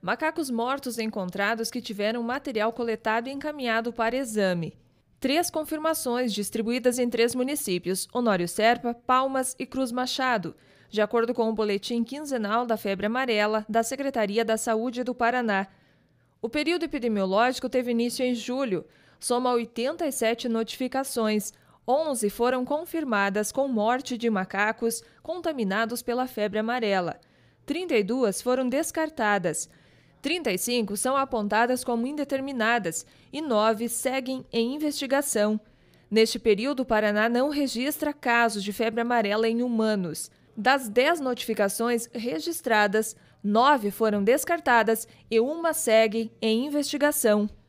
macacos mortos encontrados que tiveram material coletado e encaminhado para exame. Três confirmações distribuídas em três municípios: Honório Serpa, Palmas e Cruz Machado. De acordo com o boletim quinzenal da febre amarela da Secretaria da Saúde do Paraná, o período epidemiológico teve início em julho. Soma 87 notificações. 11 foram confirmadas com morte de macacos contaminados pela febre amarela. 32 foram descartadas. 35 são apontadas como indeterminadas e 9 seguem em investigação. Neste período, o Paraná não registra casos de febre amarela em humanos. Das 10 notificações registradas, 9 foram descartadas e uma segue em investigação.